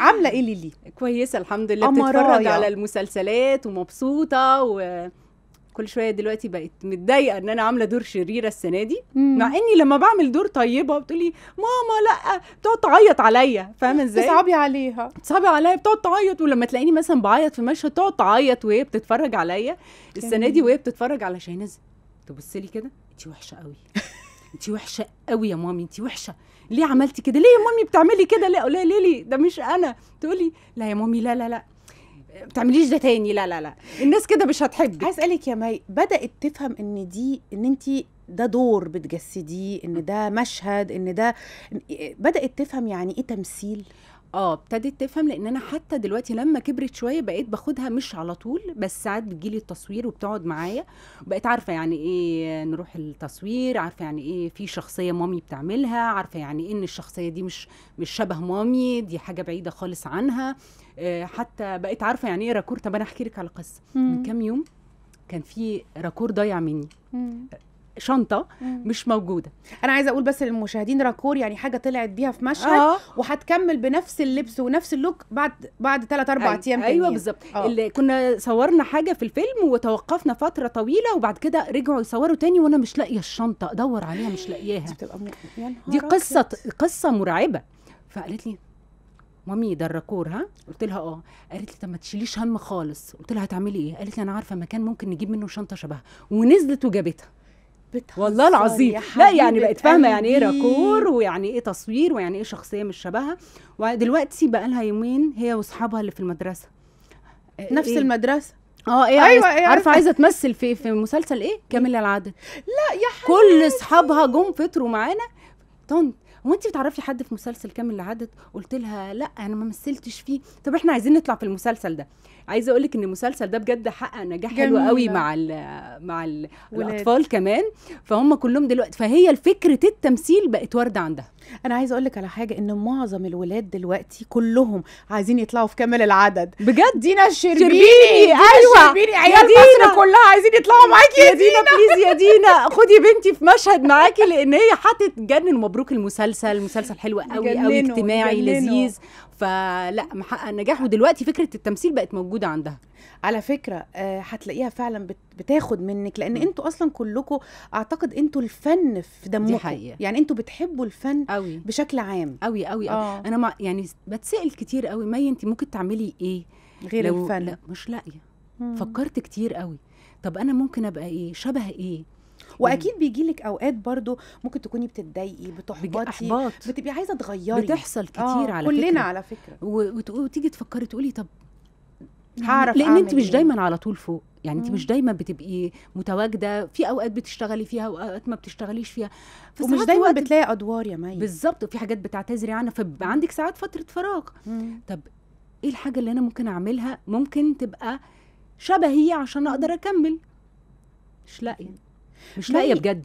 عامله ايه ليلي كويسه الحمد لله بتتفرج على المسلسلات ومبسوطه و كل شويه دلوقتي بقت متضايقه ان انا عامله دور شريره السنه دي مم. مع اني لما بعمل دور طيبه بتقولي ماما لا بتقعد تعيط عليا فاهمه ازاي تصعبي عليها تصعبي عليا بتقعد تعيط ولما تلاقيني مثلا بعيط في مشهد تقعد تعيط وهي بتتفرج عليا السنه دي وهي بتتفرج على شاهناز تبص لي كده انت وحشه قوي انت وحشه قوي يا مامي انت وحشه ليه عملتي كده ليه يا مامي بتعملي كده لا لا ليلي ده مش انا تقولي لا يا مامي لا لا لا بتعمليش ده تاني لا لا لا الناس كده مش هتحبك عايز اسالك يا مي بدات تفهم ان دي ان انت ده دور بتجسديه ان ده مشهد ان ده بدات تفهم يعني ايه تمثيل آه، ابتدت تفهم لإن أنا حتى دلوقتي لمّا كبرت شوية بقيت باخدها مش على طول، بس ساعات بتجيلي لي التصوير وبتقعد معايا، وبقيت عارفة يعني إيه نروح التصوير، عارفة يعني إيه في شخصية مامي بتعملها، عارفة يعني إيه إن الشخصية دي مش مش شبه مامي، دي حاجة بعيدة خالص عنها، آآ آه، حتى بقيت عارفة يعني إيه راكور، طب أنا احكي لِك على قصة، من كام يوم كان في راكور ضايع منّي. شنطه مش موجوده انا عايزه اقول بس للمشاهدين راكور يعني حاجه طلعت بيها في مشهد آه. وهتكمل بنفس اللبس ونفس اللوك بعد بعد 3 4 أيوة، ايام ايوه بالظبط آه. اللي كنا صورنا حاجه في الفيلم وتوقفنا فتره طويله وبعد كده رجعوا يصوروا تاني وانا مش لاقيه الشنطه ادور عليها مش لاقياها دي قصه قصه مرعبه فقالت لي مامي ده الراكور ها قلت لها اه قالت لي طب ما تشيليش هم خالص قلت لها هتعملي ايه قالت لي انا عارفه مكان ممكن نجيب منه شنطه شبهها ونزلت وجابتها والله العظيم لا يعني بقت فاهمه يعني ايه راكور ويعني ايه تصوير ويعني ايه شخصيه مش شبهها ودلوقتي بقى لها يومين هي واصحابها اللي في المدرسه آه، نفس إيه؟ المدرسه اه ايه أيوة عايز... إيه، عارفه عايزه تمثل في في مسلسل ايه, إيه؟ كامل العدد لا يا حبيبي كل اصحابها جم فطروا معانا طنط هو انت بتعرفي حد في مسلسل كامل اللي عدت قلت لها لا انا ما مثلتش فيه طب احنا عايزين نطلع في المسلسل ده عايزه اقول لك ان المسلسل ده بجد حقق نجاح حلو قوي مع الـ مع الـ الاطفال كمان فهم كلهم دلوقتي فهي فكره التمثيل بقت وارده عندها انا عايزه اقول لك على حاجه ان معظم الولاد دلوقتي كلهم عايزين يطلعوا في كامل العدد بجد دينا الشربيني دينا ايوه الشربيني عيال مصر كلها عايزين يطلعوا معاكي يا دينا, دينا بليز يا دينا خدي بنتي في مشهد معاكي لان هي هتتجنن مبروك المسلسل مسلسل حلو قوي قوي اجتماعي لذيذ فلا محقق نجاح ودلوقتي فكره التمثيل بقت موجوده عندها على فكره آه هتلاقيها فعلا بتاخد منك لان انتوا اصلا كلكم اعتقد انتوا الفن في دمكم دي حقيقة. يعني انتوا بتحبوا الفن قوي. بشكل عام قوي قوي آه. انا ما يعني بتسال كتير قوي مي انت ممكن تعملي ايه غير لو الفن لا مش لاقيه فكرت كتير قوي طب انا ممكن ابقى ايه شبه ايه واكيد بيجي لك اوقات برضو ممكن تكوني بتتضايقي بتحبطي بتبقي عايزه تغيري بتحصل كتير آه على كلنا فكره كلنا على فكره وتيجي تفكري تقولي طب هعرف لان انت مش إيه. دايما على طول فوق يعني انت مش دايما بتبقي متواجده في اوقات بتشتغلي فيها واوقات ما بتشتغليش فيها ومش دايما بتلاقي ادوار يا مي بالظبط في حاجات بتعتذري عنها فبيبقى عندك ساعات فتره فراغ طب ايه الحاجه اللي انا ممكن اعملها ممكن تبقى شبهي عشان اقدر اكمل مش لاقيه مش لاقيه بجد